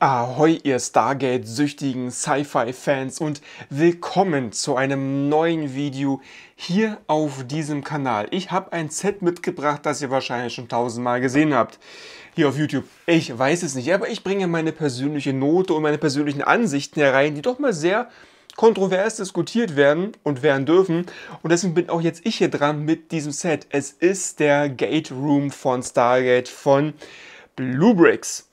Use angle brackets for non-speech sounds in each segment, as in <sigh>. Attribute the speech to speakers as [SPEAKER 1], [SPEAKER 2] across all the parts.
[SPEAKER 1] Ahoi, ihr Stargate-süchtigen Sci-Fi-Fans und willkommen zu einem neuen Video hier auf diesem Kanal. Ich habe ein Set mitgebracht, das ihr wahrscheinlich schon tausendmal gesehen habt hier auf YouTube. Ich weiß es nicht, aber ich bringe meine persönliche Note und meine persönlichen Ansichten herein, die doch mal sehr kontrovers diskutiert werden und werden dürfen. Und deswegen bin auch jetzt ich hier dran mit diesem Set. Es ist der Gate Room von Stargate von Blue Bricks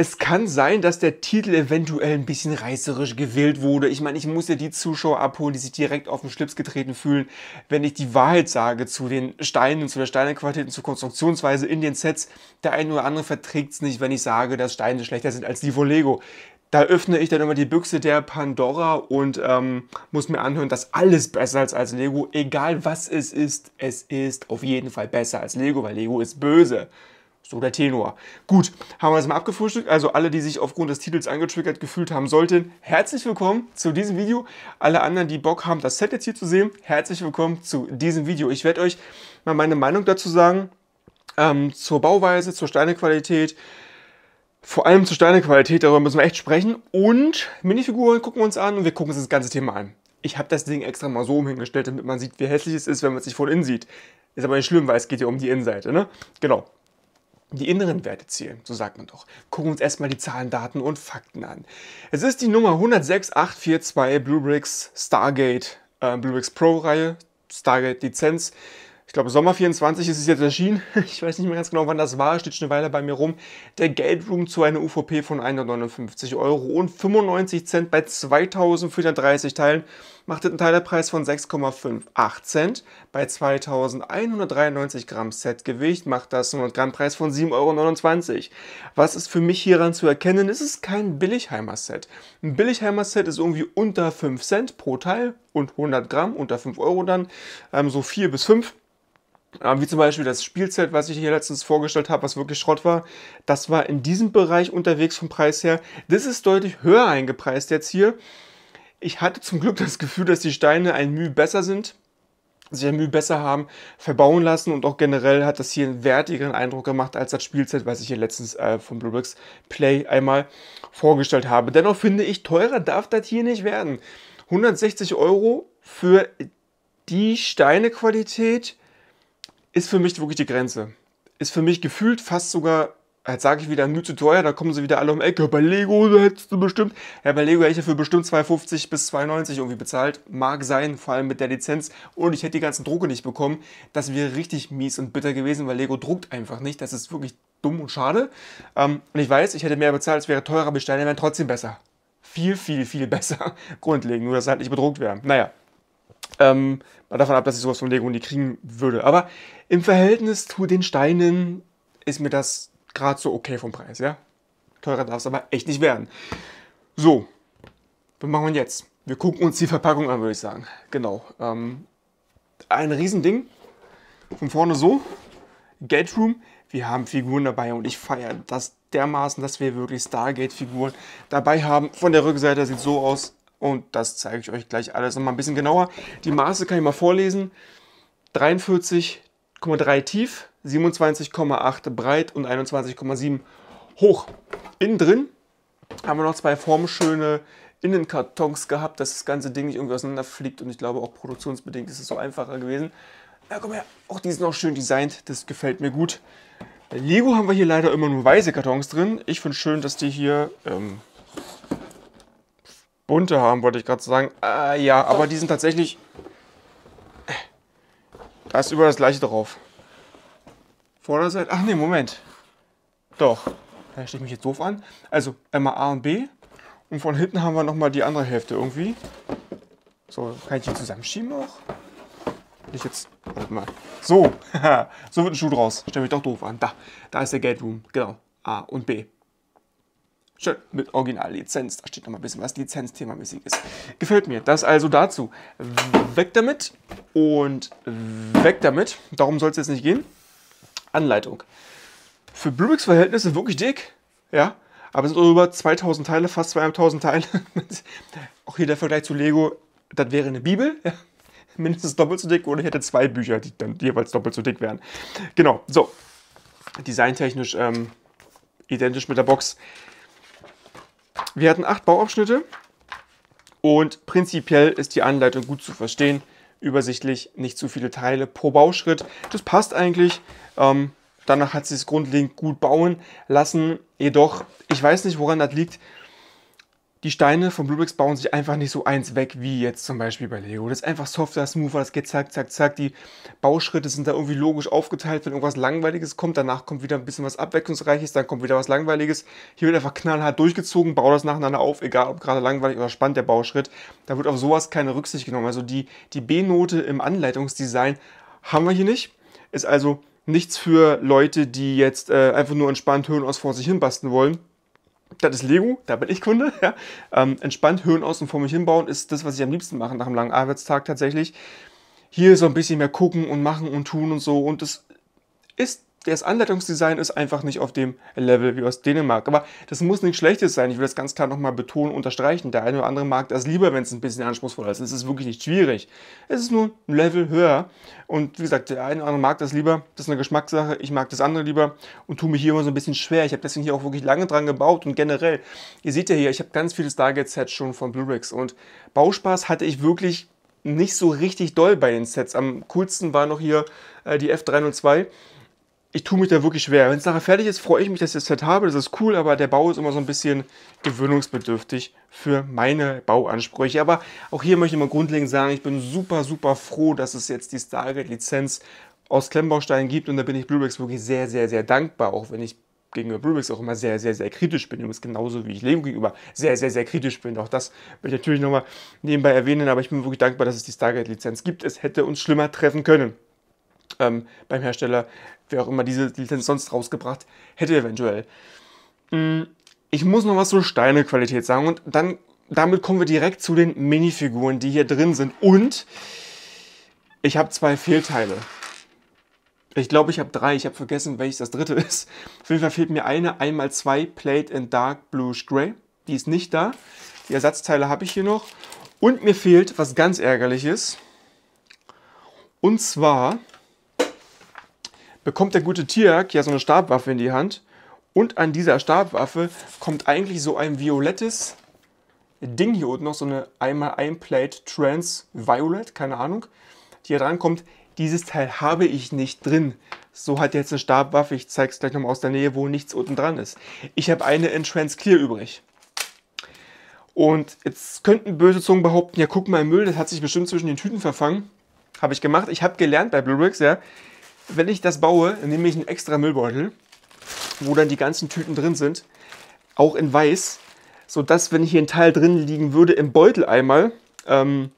[SPEAKER 1] es kann sein, dass der Titel eventuell ein bisschen reißerisch gewählt wurde. Ich meine, ich muss ja die Zuschauer abholen, die sich direkt auf den Schlips getreten fühlen, wenn ich die Wahrheit sage zu den Steinen und zu der Steinequalität und zur Konstruktionsweise in den Sets. Der eine oder andere verträgt es nicht, wenn ich sage, dass Steine schlechter sind als die von Lego. Da öffne ich dann immer die Büchse der Pandora und ähm, muss mir anhören, dass alles besser ist als Lego. Egal was es ist, es ist auf jeden Fall besser als Lego, weil Lego ist böse. So der Tenor. Gut, haben wir es mal abgefrühstückt. Also alle, die sich aufgrund des Titels angetriggert gefühlt haben sollten, herzlich willkommen zu diesem Video. Alle anderen, die Bock haben, das Set jetzt hier zu sehen, herzlich willkommen zu diesem Video. Ich werde euch mal meine Meinung dazu sagen, ähm, zur Bauweise, zur Steinequalität, vor allem zur Steinequalität, darüber müssen wir echt sprechen. Und Minifiguren gucken wir uns an und wir gucken uns das ganze Thema an. Ich habe das Ding extra mal so umhingestellt, damit man sieht, wie hässlich es ist, wenn man es nicht von innen sieht. Ist aber nicht schlimm, weil es geht ja um die Innenseite, ne? Genau die inneren Werte zählen, so sagt man doch. Gucken wir uns erstmal die Zahlen, Daten und Fakten an. Es ist die Nummer 106842 Bluebricks Stargate, äh, Bluebricks Pro Reihe, Stargate Lizenz ich glaube, Sommer 24 ist es jetzt erschienen. <laughs> Ich weiß nicht mehr ganz genau, wann das war. Steht schon eine Weile bei mir rum. Der Gate Room zu einer UVP von 159 Euro und 95 Cent bei 2430 Teilen macht einen Teilerpreis von 6,58 Cent. Bei 2193 Gramm Setgewicht macht das einen Gramm Preis von 7,29 Euro. Was ist für mich hieran zu erkennen? Es ist kein Billigheimer-Set. Ein Billigheimer-Set ist irgendwie unter 5 Cent pro Teil und 100 Gramm, unter 5 Euro dann, ähm, so 4 bis 5 Ah, wie zum Beispiel das Spielzelt, was ich hier letztens vorgestellt habe, was wirklich Schrott war. Das war in diesem Bereich unterwegs vom Preis her. Das ist deutlich höher eingepreist jetzt hier. Ich hatte zum Glück das Gefühl, dass die Steine ein Mühe besser sind, sich ein Mühe besser haben verbauen lassen und auch generell hat das hier einen wertigeren Eindruck gemacht als das Spielzelt, was ich hier letztens äh, vom Bluebricks Play einmal vorgestellt habe. Dennoch finde ich, teurer darf das hier nicht werden. 160 Euro für die Steinequalität, ist für mich wirklich die Grenze. Ist für mich gefühlt fast sogar, jetzt sage ich wieder, nur zu teuer, da kommen sie wieder alle um die Ecke. Bei Lego hättest du bestimmt, ja, bei Lego hätte ich dafür bestimmt 2,50 bis 2,90 irgendwie bezahlt. Mag sein, vor allem mit der Lizenz. Und ich hätte die ganzen Drucke nicht bekommen. Das wäre richtig mies und bitter gewesen, weil Lego druckt einfach nicht. Das ist wirklich dumm und schade. Ähm, und ich weiß, ich hätte mehr bezahlt, es wäre teurer, aber die Steine wären trotzdem besser. Viel, viel, viel besser. <laughs> Grundlegend, nur dass sie halt nicht bedruckt werden. Naja. Ähm, mal davon ab, dass ich sowas von Lego nie kriegen würde. Aber im Verhältnis zu den Steinen ist mir das gerade so okay vom Preis, ja? Teurer darf es aber echt nicht werden. So, was machen wir jetzt? Wir gucken uns die Verpackung an, würde ich sagen. Genau. Ähm, ein Riesending. Von vorne so. Gate Room. Wir haben Figuren dabei und ich feiere das dermaßen, dass wir wirklich Stargate-Figuren dabei haben. Von der Rückseite sieht so aus. Und das zeige ich euch gleich alles nochmal ein bisschen genauer. Die Maße kann ich mal vorlesen. 43,3 tief, 27,8 breit und 21,7 hoch. Innen drin haben wir noch zwei formschöne Innenkartons gehabt, dass das ganze Ding nicht irgendwie auseinanderfliegt. Und ich glaube, auch produktionsbedingt ist es so einfacher gewesen. Na komm her, auch die sind auch schön designt, das gefällt mir gut. Bei Lego haben wir hier leider immer nur weiße Kartons drin. Ich finde schön, dass die hier ähm, bunte haben, wollte ich gerade sagen. Äh, ja, aber die sind tatsächlich... Äh, da ist überall das gleiche drauf. Vorderseite... Ach nee, Moment. Doch. Da stehe ich mich jetzt doof an. Also einmal A und B. Und von hinten haben wir nochmal die andere Hälfte irgendwie. So, kann ich die zusammenschieben noch? Ich jetzt. Warte mal. So, <laughs> so wird ein Schuh draus. Stell mich doch doof an. Da, da ist der Gate Room. Genau. A und B. Schön, mit Originallizenz. Da steht nochmal ein bisschen was Lizenzthema-mäßig ist. Gefällt mir. Das also dazu. Weg damit und weg damit. Darum soll es jetzt nicht gehen. Anleitung. Für Bluebix Verhältnisse wirklich dick. Ja, aber es sind über 2000 Teile, fast 2000 Teile. <laughs> auch hier der Vergleich zu Lego. Das wäre eine Bibel. Ja. Mindestens doppelt so dick oder ich hätte zwei Bücher, die dann jeweils doppelt so dick wären. Genau, so. Designtechnisch ähm, identisch mit der Box. Wir hatten acht Bauabschnitte und prinzipiell ist die Anleitung gut zu verstehen, übersichtlich, nicht zu viele Teile pro Bauschritt. Das passt eigentlich. Ähm, danach hat sie es grundlegend gut bauen lassen. Jedoch, ich weiß nicht, woran das liegt die Steine von Bluebricks bauen sich einfach nicht so eins weg wie jetzt zum Beispiel bei Lego. Das ist einfach softer, smoother, das geht zack, zack, zack. Die Bauschritte sind da irgendwie logisch aufgeteilt. Wenn irgendwas Langweiliges kommt, danach kommt wieder ein bisschen was Abwechslungsreiches, dann kommt wieder was Langweiliges. Hier wird einfach knallhart durchgezogen, bau das nacheinander auf, egal ob gerade langweilig oder spannend der Bauschritt. Da wird auf sowas keine Rücksicht genommen. Also die, die B-Note im Anleitungsdesign haben wir hier nicht. Ist also nichts für Leute, die jetzt äh, einfach nur entspannt Höhen aus vor sich hin basteln wollen das ist Lego, da bin ich Kunde. <laughs> Ja. Ähm, entspannt Höhen aus und vor mich hinbauen ist das, was ich am liebsten mache nach einem langen Arbeitstag tatsächlich. Hier so ein bisschen mehr gucken und machen und tun und so. Und das ist das Anleitungsdesign ist einfach nicht auf dem Level wie aus Dänemark. Aber das muss nichts Schlechtes sein. Ich will das ganz klar nochmal betonen, unterstreichen. Der eine oder andere mag das lieber, wenn es ein bisschen anspruchsvoller ist. Es ist wirklich nicht schwierig. Es ist nur ein Level höher. Und wie gesagt, der eine oder andere mag das lieber. Das ist eine Geschmackssache. Ich mag das andere lieber und tue mich hier immer so ein bisschen schwer. Ich habe deswegen hier auch wirklich lange dran gebaut und generell. Ihr seht ja hier, ich habe ganz viele Stargate-Sets schon von Bluebricks. Und Bauspaß hatte ich wirklich nicht so richtig doll bei den Sets. Am coolsten war noch hier äh, die F302 ich tue mich da wirklich schwer. Wenn es nachher fertig ist, freue ich mich, dass ich das Set habe. Das ist cool, aber der Bau ist immer so ein bisschen gewöhnungsbedürftig für meine Bauansprüche. Aber auch hier möchte ich mal grundlegend sagen, ich bin super, super froh, dass es jetzt die Stargate-Lizenz aus Klemmbausteinen gibt. Und da bin ich Bluebricks wirklich sehr, sehr, sehr dankbar, auch wenn ich gegenüber Bluebricks auch immer sehr, sehr, sehr kritisch bin. Übrigens genauso wie ich Lego gegenüber sehr, sehr, sehr kritisch bin. Auch das will ich natürlich nochmal nebenbei erwähnen, aber ich bin wirklich dankbar, dass es die Stargate-Lizenz gibt. Es hätte uns schlimmer treffen können ähm, beim Hersteller, wer auch immer diese Lizenz sonst rausgebracht hätte eventuell. Mm, ich muss noch was zur Steinequalität sagen und dann damit kommen wir direkt zu den Minifiguren, die hier drin sind. Und ich habe zwei Fehlteile. Ich glaube, ich habe drei. Ich habe vergessen, welches das dritte <laughs> ist. Auf jeden Fall fehlt mir eine. Einmal zwei Plate in Dark Bluish Gray. Die ist nicht da. Die Ersatzteile habe ich hier noch. Und mir fehlt was ganz ärgerliches. Und zwar bekommt der gute Tiak ja so eine Stabwaffe in die Hand. Und an dieser Stabwaffe kommt eigentlich so ein violettes Ding hier unten noch, so eine einmal ein Plate Trans Violet, keine Ahnung, die hier dran kommt. Dieses Teil habe ich nicht drin. So hat jetzt eine Stabwaffe, ich zeige es gleich nochmal aus der Nähe, wo nichts unten dran ist. Ich habe eine in Trans Clear übrig. Und jetzt könnten böse Zungen behaupten, ja guck mal im Müll, das hat sich bestimmt zwischen den Tüten verfangen. Habe ich gemacht. Ich habe gelernt bei Bluebricks, ja. Wenn ich das baue, nehme ich einen extra Müllbeutel, wo dann die ganzen Tüten drin sind, auch in weiß, sodass, wenn hier ein Teil drin liegen würde, im Beutel einmal, ähm,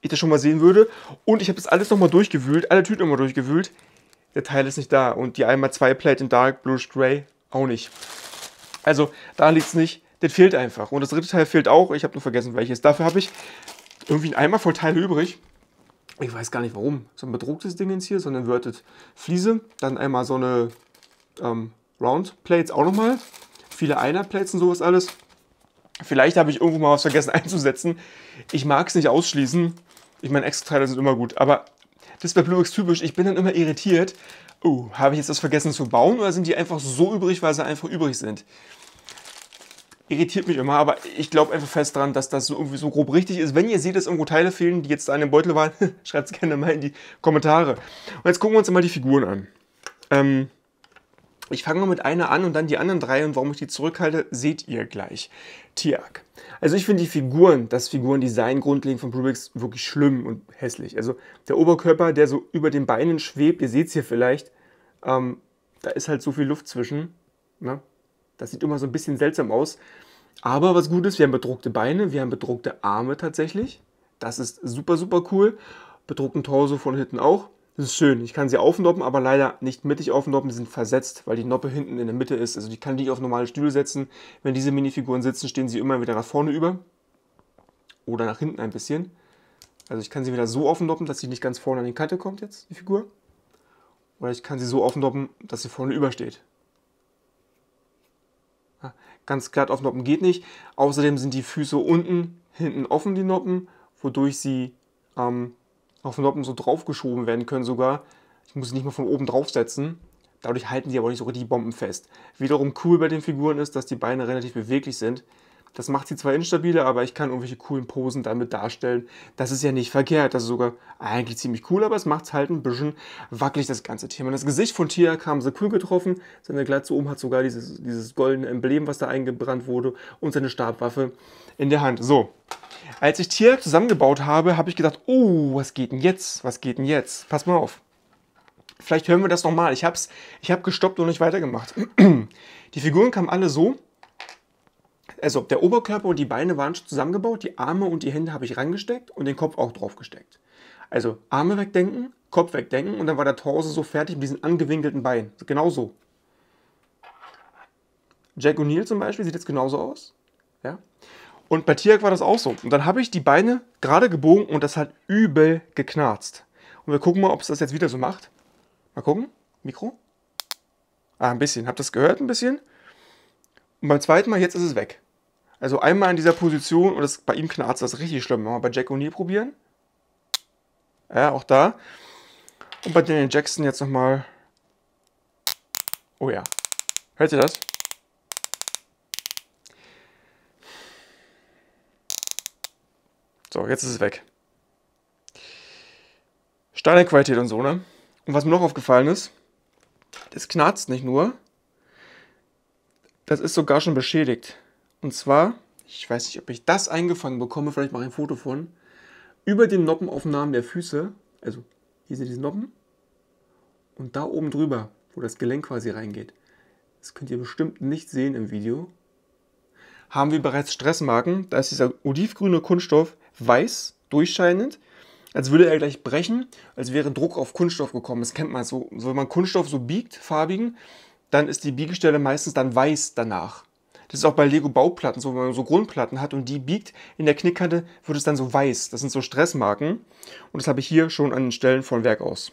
[SPEAKER 1] ich das schon mal sehen würde. Und ich habe das alles nochmal durchgewühlt, alle Tüten nochmal durchgewühlt. Der Teil ist nicht da und die einmal zwei Plate in Dark Blue Grey auch nicht. Also da liegt es nicht, das fehlt einfach. Und das dritte Teil fehlt auch, ich habe nur vergessen welches. Dafür habe ich irgendwie einen Eimer voll Teile übrig ich weiß gar nicht warum, so ein bedrucktes Dingens hier, so eine Inverted Fliese, dann einmal so eine ähm, Round Plates auch nochmal, viele Einer Plates und sowas alles. Vielleicht habe ich irgendwo mal was vergessen <laughs> einzusetzen. Ich mag es nicht ausschließen. Ich meine, Extra-Teile sind immer gut, aber das ist bei BlueX typisch. Ich bin dann immer irritiert. Oh, habe ich jetzt das vergessen zu bauen oder sind die einfach so übrig, weil sie einfach übrig sind? irritiert mich immer, aber ich glaube einfach fest dran, dass das so irgendwie so grob richtig ist. Wenn ihr seht, dass irgendwo Teile fehlen, die jetzt an dem Beutel waren, <laughs> schreibt es gerne mal in die Kommentare. Und jetzt gucken wir uns mal die Figuren an. Ähm, ich fange mal mit einer an und dann die anderen drei und warum ich die zurückhalte, seht ihr gleich. Tiag. Also ich finde die Figuren, das Figurendesign grundlegend von Brubix wirklich schlimm und hässlich. Also der Oberkörper, der so über den Beinen schwebt, ihr seht es hier vielleicht, ähm, da ist halt so viel Luft zwischen. Ne? Das sieht immer so ein bisschen seltsam aus. Aber was gut ist, wir haben bedruckte Beine, wir haben bedruckte Arme tatsächlich. Das ist super, super cool. Bedruckten Torso von hinten auch. Das ist schön. Ich kann sie aufnoppen, aber leider nicht mittig aufnoppen. Die sind versetzt, weil die Noppe hinten in der Mitte ist. Also die kann ich auf normale Stühle setzen. Wenn diese Minifiguren sitzen, stehen sie immer wieder nach vorne über. Oder nach hinten ein bisschen. Also ich kann sie wieder so aufnoppen, dass sie nicht ganz vorne an die Kante kommt jetzt, die Figur. Oder ich kann sie so aufnoppen, dass sie vorne übersteht. Ganz glatt auf Noppen geht nicht. Außerdem sind die Füße unten, hinten offen, die Noppen, wodurch sie ähm, auf Noppen so draufgeschoben werden können sogar. Ich muss sie nicht mal von oben draufsetzen. Dadurch halten sie aber nicht so richtig bombenfest. Wiederum cool bei den Figuren ist, dass die Beine relativ beweglich sind. Das macht sie zwar instabiler, aber ich kann irgendwelche coolen Posen damit darstellen. Das ist ja nicht verkehrt. Das ist sogar eigentlich ziemlich cool, aber es macht es halt ein bisschen wackelig, das ganze Thema. Das Gesicht von Tia kam sehr cool getroffen. Seine Glatze oben hat sogar dieses, dieses goldene Emblem, was da eingebrannt wurde, und seine Stabwaffe in der Hand. So. Als ich Tia zusammengebaut habe, habe ich gedacht, oh, was geht denn jetzt? Was geht denn jetzt? Pass mal auf. Vielleicht hören wir das nochmal. Ich habe ich hab gestoppt und nicht weitergemacht. <clears throat> Die Figuren kamen alle so, also der Oberkörper und die Beine waren schon zusammengebaut, die Arme und die Hände habe ich reingesteckt und den Kopf auch drauf gesteckt. Also Arme wegdenken, Kopf wegdenken und dann war der Torso so fertig mit diesen angewinkelten Beinen. Genau so. Jack O'Neill zum Beispiel sieht jetzt genauso aus. Ja? Und bei Tiak war das auch so. Und dann habe ich die Beine gerade gebogen und das hat übel geknarzt. Und wir gucken mal, ob es das jetzt wieder so macht. Mal gucken. Mikro. Ah, ein bisschen. Habt ihr das gehört ein bisschen? Und beim zweiten Mal, jetzt ist es weg. Also einmal in dieser Position und das, bei ihm knarzt das richtig schlimm. Mal bei Jack O'Neill probieren. Ja, auch da. Und bei Daniel Jackson jetzt nochmal. Oh ja. Hört ihr das? So, jetzt ist es weg. Steinqualität und so, ne? Und was mir noch aufgefallen ist, das knarzt nicht nur, das ist sogar schon beschädigt. Und zwar, ich weiß nicht, ob ich das eingefangen bekomme, vielleicht mache ich ein Foto von, über den Noppenaufnahmen der Füße, also hier sind diese Noppen, und da oben drüber, wo das Gelenk quasi reingeht, das könnt ihr bestimmt nicht sehen im Video, haben wir bereits Stressmarken. Da ist dieser olivgrüne Kunststoff weiß, durchscheinend, als würde er gleich brechen, als wäre Druck auf Kunststoff gekommen. Das kennt man so. so wenn man Kunststoff so biegt, farbigen, dann ist die Biegestelle meistens dann weiß danach. Das ist auch bei Lego-Bauplatten so, wenn man so Grundplatten hat und die biegt, in der Knickkante wird es dann so weiß. Das sind so Stressmarken und das habe ich hier schon an den Stellen von Werk aus.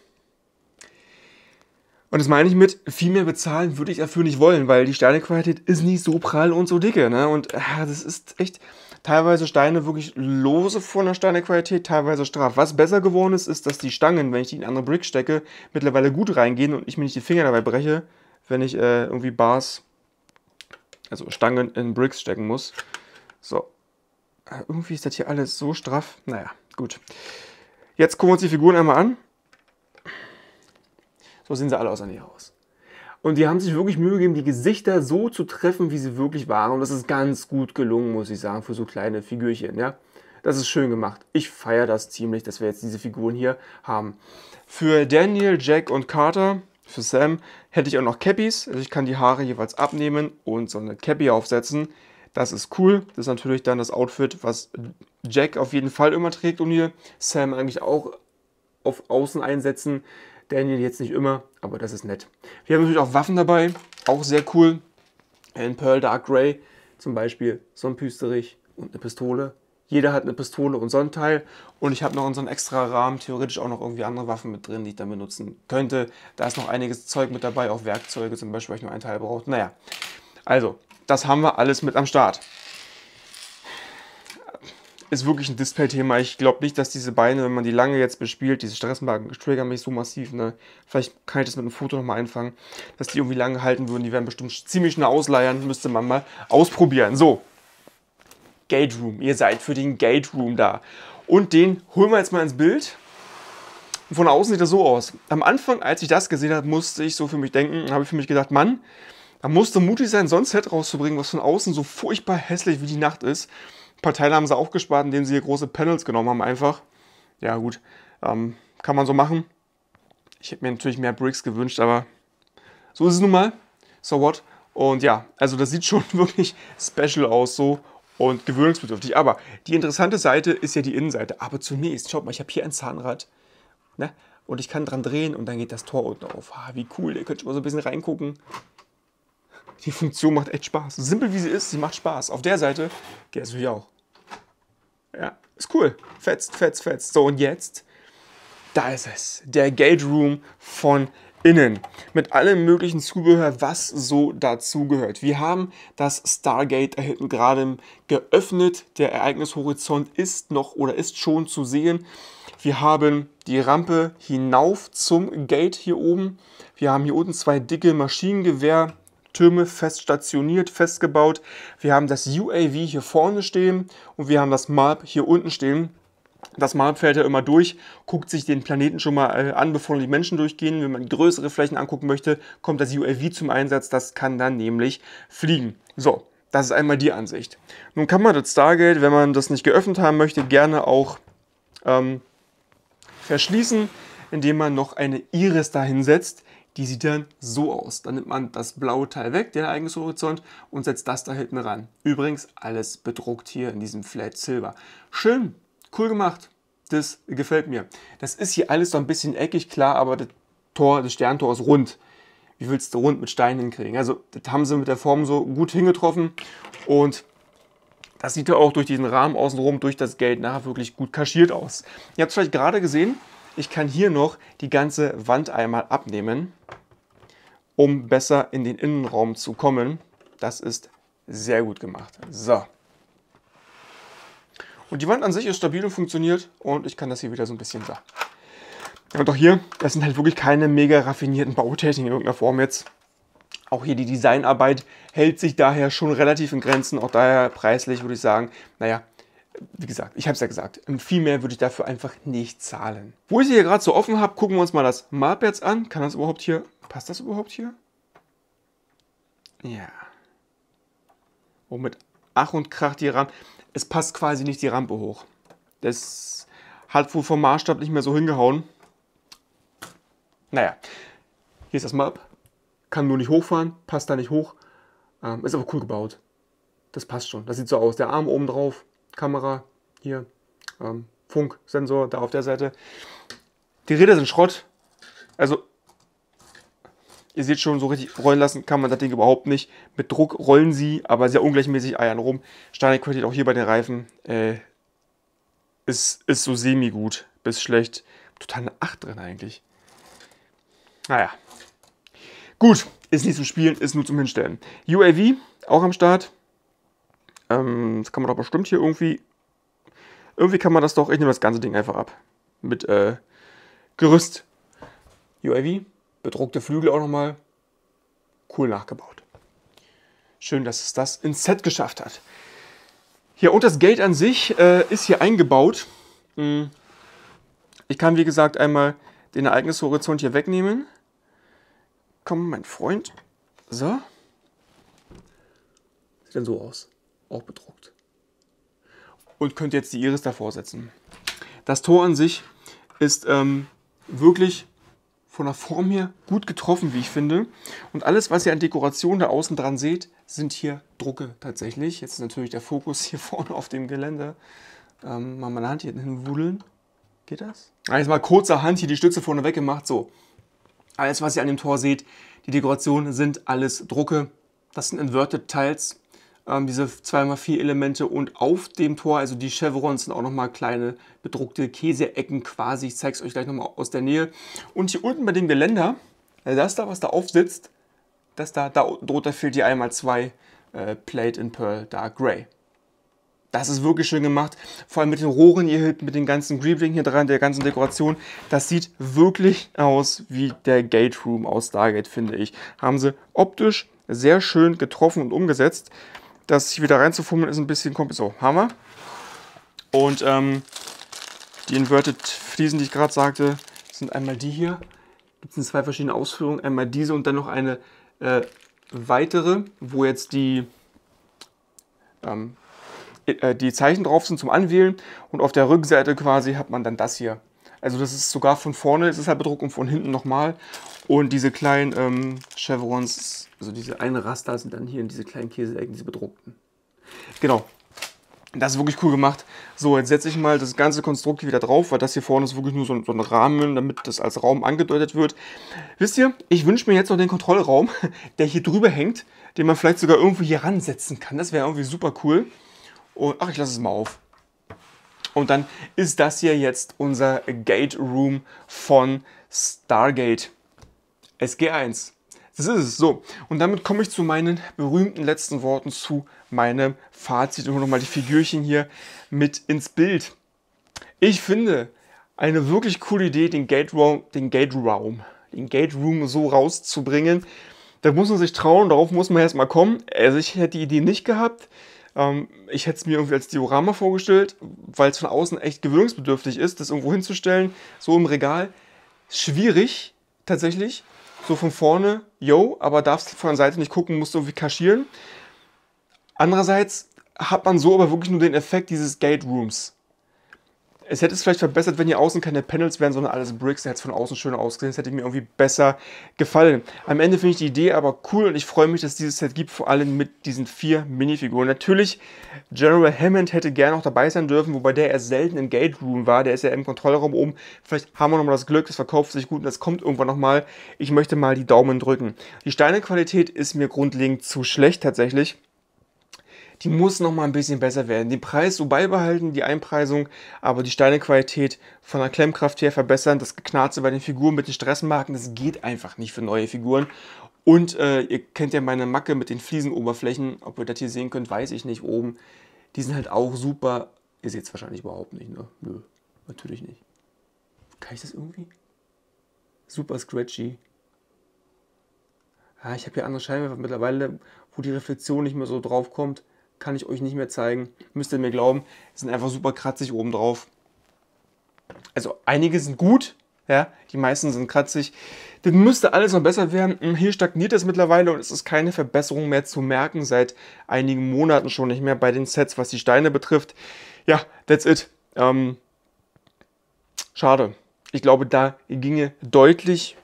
[SPEAKER 1] Und das meine ich mit, viel mehr bezahlen würde ich dafür nicht wollen, weil die Steinequalität ist nicht so prall und so dicke. Ne? Und ah, das ist echt teilweise Steine wirklich lose von der Steinequalität, teilweise straff. Was besser geworden ist, ist, dass die Stangen, wenn ich die in andere Brick stecke, mittlerweile gut reingehen und ich mir nicht die Finger dabei breche, wenn ich äh, irgendwie Bars also Stangen in Bricks stecken muss. So, äh, irgendwie ist das hier alles so straff. Naja, gut. Jetzt gucken wir uns die Figuren einmal an. So sehen sie alle aus an ihr aus. Und die haben sich wirklich Mühe gegeben, die Gesichter so zu treffen, wie sie wirklich waren. Und das ist ganz gut gelungen, muss ich sagen, für so kleine Figürchen. Ja? Das ist schön gemacht. Ich feiere das ziemlich, dass wir jetzt diese Figuren hier haben. Für Daniel, Jack und Carter für Sam hätte ich auch noch Cappies, also ich kann die Haare jeweils abnehmen und so eine Cappy aufsetzen. Das ist cool. Das ist natürlich dann das Outfit, was Jack auf jeden Fall immer trägt und hier Sam eigentlich auch auf Außen einsetzen. Daniel jetzt nicht immer, aber das ist nett. Wir haben natürlich auch Waffen dabei, auch sehr cool. In Pearl Dark Grey zum Beispiel so ein Püsterich und eine Pistole. Jeder hat eine Pistole und so ein Teil. Und ich habe noch unseren extra Rahmen, theoretisch auch noch irgendwie andere Waffen mit drin, die ich dann benutzen könnte. Da ist noch einiges Zeug mit dabei, auch Werkzeuge zum Beispiel, weil ich nur einen Teil brauche. Naja, also, das haben wir alles mit am Start. Ist wirklich ein Display-Thema. Ich glaube nicht, dass diese Beine, wenn man die lange jetzt bespielt, diese Stressmarken triggern mich so massiv. Ne? Vielleicht kann ich das mit einem Foto nochmal einfangen, dass die irgendwie lange halten würden. Die werden bestimmt ziemlich schnell ausleiern. Müsste man mal ausprobieren. So, Gate Room. Ihr seid für den Gate Room da. Und den holen wir jetzt mal ins Bild. Von außen sieht das so aus. Am Anfang, als ich das gesehen habe, musste ich so für mich denken, habe ich für mich gedacht, Mann, da musste mutig sein, sonst Set rauszubringen, was von außen so furchtbar hässlich wie die Nacht ist. Ein paar Teile haben sie auch gespart, indem sie hier große Panels genommen haben, einfach. Ja, gut, ähm, kann man so machen. Ich hätte mir natürlich mehr Bricks gewünscht, aber so ist es nun mal. So what? Und ja, also das sieht schon <laughs> wirklich special aus, so und gewöhnungsbedürftig. Aber die interessante Seite ist ja die Innenseite. Aber zunächst, schaut mal, ich habe hier ein Zahnrad. Ne? Und ich kann dran drehen und dann geht das Tor unten auf. Ah, wie cool. Ihr könnt schon mal so ein bisschen reingucken. Die Funktion macht echt Spaß. simpel wie sie ist, sie macht Spaß. Auf der Seite geht es natürlich auch. Ja, ist cool. Fetzt, fetzt, fetzt. So, und jetzt, da ist es. Der Gate Room von innen mit allem möglichen Zubehör, was so dazugehört. Wir haben das Stargate da hinten gerade geöffnet. Der Ereignishorizont ist noch oder ist schon zu sehen. Wir haben die Rampe hinauf zum Gate hier oben. Wir haben hier unten zwei dicke Maschinengewehrtürme fest stationiert, festgebaut. Wir haben das UAV hier vorne stehen und wir haben das MARP hier unten stehen. Das Map fährt ja immer durch, guckt sich den Planeten schon mal äh, an, bevor die Menschen durchgehen. Wenn man größere Flächen angucken möchte, kommt das ULV zum Einsatz. Das kann dann nämlich fliegen. So, das ist einmal die Ansicht. Nun kann man das Stargate, wenn man das nicht geöffnet haben möchte, gerne auch ähm, verschließen, indem man noch eine Iris dahinsetzt. Die sieht dann so aus. Dann nimmt man das blaue Teil weg, der Ereignishorizont, und setzt das da hinten ran. Übrigens alles bedruckt hier in diesem Flat Silver. Schön cool gemacht. Das gefällt mir. Das ist hier alles so ein bisschen eckig, klar, aber das Tor, das Sterntor ist rund. Wie willst du rund mit Steinen hinkriegen? Also, das haben sie mit der Form so gut hingetroffen und das sieht ja auch durch diesen Rahmen außenrum, durch das Geld nachher wirklich gut kaschiert aus. Ihr habt es vielleicht gerade gesehen, ich kann hier noch die ganze Wand einmal abnehmen, um besser in den Innenraum zu kommen. Das ist sehr gut gemacht. So. Und die Wand an sich ist stabil und funktioniert und ich kann das hier wieder so ein bisschen da. Und auch hier, das sind halt wirklich keine mega raffinierten Bautechniken in irgendeiner Form jetzt. Auch hier die Designarbeit hält sich daher schon relativ in Grenzen. Auch daher preislich würde ich sagen, naja, wie gesagt, ich habe es ja gesagt, viel mehr würde ich dafür einfach nicht zahlen. Wo ich sie hier gerade so offen habe, gucken wir uns mal das Malperz an. Kann das überhaupt hier, passt das überhaupt hier? Ja. Oh, mit Ach und Krach die ran es passt quasi nicht die Rampe hoch. Das hat wohl vom Maßstab nicht mehr so hingehauen. Naja, hier ist das Map. Kann nur nicht hochfahren, passt da nicht hoch. Ähm, ist aber cool gebaut. Das passt schon. Das sieht so aus. Der Arm oben drauf, Kamera, hier, ähm, Funksensor da auf der Seite. Die Räder sind Schrott. Also Ihr seht schon, so richtig rollen lassen kann man das Ding überhaupt nicht. Mit Druck rollen sie, aber sehr ungleichmäßig eiern rum. Steinqualität auch hier bei den Reifen äh, ist, ist so semi-gut bis schlecht. Total eine 8 drin eigentlich. Naja. Gut, ist nicht zum Spielen, ist nur zum Hinstellen. UAV, auch am Start. Ähm, das kann man doch bestimmt hier irgendwie... Irgendwie kann man das doch... Ich nehme das ganze Ding einfach ab. Mit äh, Gerüst. UAV, bedruckte Flügel auch nochmal cool nachgebaut. Schön, dass es das ins Set geschafft hat. Ja, und das Gate an sich äh, ist hier eingebaut. Hm. Ich kann, wie gesagt, einmal den Ereignishorizont hier wegnehmen. Komm, mein Freund. So. Sieht dann so aus. Auch bedruckt. Und könnt jetzt die Iris davor setzen. Das Tor an sich ist ähm, wirklich von der Form her gut getroffen, wie ich finde. Und alles, was ihr an Dekoration da außen dran seht, sind hier Drucke tatsächlich. Jetzt ist natürlich der Fokus <laughs> hier vorne auf dem Geländer. Ähm, mal meine Hand hier hinwudeln. Geht das? Ah, jetzt mal kurzer Hand hier die Stütze vorne weggemacht. So, alles, was ihr an dem Tor seht, die Dekoration sind alles Drucke. Das sind Inverted Tiles ähm, diese 2x4 Elemente und auf dem Tor, also die Chevrons sind auch nochmal kleine bedruckte Käseecken quasi. Ich zeige es euch gleich nochmal aus der Nähe. Und hier unten bei dem Geländer, äh, das da, was da aufsitzt, das da, da drunter fehlt die einmal zwei äh, Plate in Pearl Dark Grey. Das ist wirklich schön gemacht. Vor allem mit den Rohren hier hinten, mit den ganzen Greebling hier dran, der ganzen Dekoration. Das sieht wirklich aus wie der Gate Room aus Stargate, finde ich. Haben sie optisch sehr schön getroffen und umgesetzt. Das hier wieder reinzufummeln ist ein bisschen kompliziert. So, Hammer. Und ähm, die Inverted Fliesen, die ich gerade sagte, sind einmal die hier. Gibt es zwei verschiedene Ausführungen. Einmal diese und dann noch eine äh, weitere, wo jetzt die, ähm, äh, die Zeichen drauf sind zum Anwählen. Und auf der Rückseite quasi hat man dann das hier. Also das ist sogar von vorne ist es halt bedruckt und von hinten nochmal. Und diese kleinen ähm, Chevrons, also diese eine Raster sind dann hier in diese kleinen Käseecken, diese bedruckten. Genau. Das ist wirklich cool gemacht. So, jetzt setze ich mal das ganze Konstrukt hier wieder drauf, weil das hier vorne ist wirklich nur so ein, so ein Rahmen, damit das als Raum angedeutet wird. Wisst ihr, ich wünsche mir jetzt noch den Kontrollraum, <laughs> der hier drüber hängt, den man vielleicht sogar irgendwo hier ransetzen kann. Das wäre irgendwie super cool. Und, ach, ich lasse es mal auf. Und dann ist das hier jetzt unser Gate Room von Stargate SG1. Das ist es so. Und damit komme ich zu meinen berühmten letzten Worten zu meinem Fazit und hole nochmal die Figürchen hier mit ins Bild. Ich finde eine wirklich coole Idee, den Gate Room, den Gate Room, den Gate Room so rauszubringen. Da muss man sich trauen, darauf muss man erstmal kommen. Also ich hätte die Idee nicht gehabt. Ähm, ich hätte es mir irgendwie als Diorama vorgestellt, weil es von außen echt gewöhnungsbedürftig ist, das irgendwo hinzustellen, so im Regal. Schwierig, tatsächlich. So von vorne, yo, aber darfst von der Seite nicht gucken, musst du irgendwie kaschieren. Andererseits hat man so aber wirklich nur den Effekt dieses Gate Rooms. Es hätte es vielleicht verbessert, wenn hier außen keine Panels wären, sondern alles Bricks. Da hätte es von außen schöner ausgesehen. Das hätte mir irgendwie besser gefallen. Am Ende finde ich die Idee aber cool und ich freue mich, dass es dieses Set gibt, vor allem mit diesen vier Minifiguren. Natürlich, General Hammond hätte gerne auch dabei sein dürfen, wobei der eher selten im Gate Room war. Der ist ja im Kontrollraum oben. Vielleicht haben wir nochmal das Glück, das verkauft sich gut und das kommt irgendwann nochmal. Ich möchte mal die Daumen drücken. Die Steinequalität ist mir grundlegend zu schlecht tatsächlich die muss noch mal ein bisschen besser werden. Den Preis so beibehalten, die Einpreisung, aber die Steinequalität von der Klemmkraft her verbessern. Das Geknarze bei den Figuren mit den Stressmarken, das geht einfach nicht für neue Figuren. Und äh, ihr kennt ja meine Macke mit den Fliesenoberflächen. Ob ihr das hier sehen könnt, weiß ich nicht oben. Die sind halt auch super. Ihr seht es wahrscheinlich überhaupt nicht, ne? Nö, natürlich nicht. Kann ich das irgendwie? Super scratchy. Ja, ah, ich habe hier andere Scheinwerfer mittlerweile, wo die Reflexion nicht mehr so drauf kommt kann ich euch nicht mehr zeigen. Müsst ihr mir glauben, sind einfach super kratzig oben drauf. Also einige sind gut, ja, die meisten sind kratzig. Das müsste alles noch besser werden. Hm, hier stagniert es mittlerweile und es ist keine Verbesserung mehr zu merken seit einigen Monaten schon nicht mehr bei den Sets, was die Steine betrifft. Ja, that's it. Ähm, schade. Ich glaube, da ginge deutlich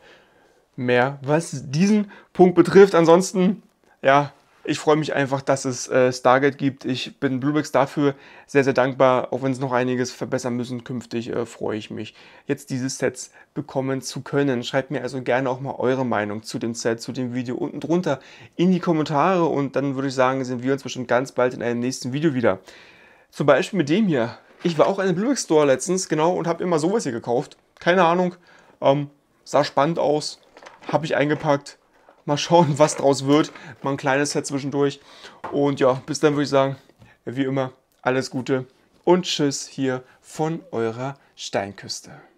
[SPEAKER 1] mehr, was diesen Punkt betrifft. Ansonsten, ja, ich freue mich einfach, dass es äh, Stargate gibt. Ich bin Bluebex dafür sehr, sehr dankbar. Auch wenn es noch einiges verbessern müssen künftig, äh, freue ich mich, jetzt diese Sets bekommen zu können. Schreibt mir also gerne auch mal eure Meinung zu dem Set, zu dem Video unten drunter in die Kommentare und dann würde ich sagen, sehen wir uns bestimmt ganz bald in einem nächsten Video wieder. Zum Beispiel mit dem hier. Ich war auch in einem Bluebex Store letztens, genau, und habe immer sowas hier gekauft. Keine Ahnung. Ähm, sah spannend aus. Habe ich eingepackt Mal schauen, <laughs> was draus wird. Mal ein kleines Set zwischendurch. Und ja, bis dann würde ich sagen, wie immer, alles Gute und Tschüss hier von eurer Steinküste.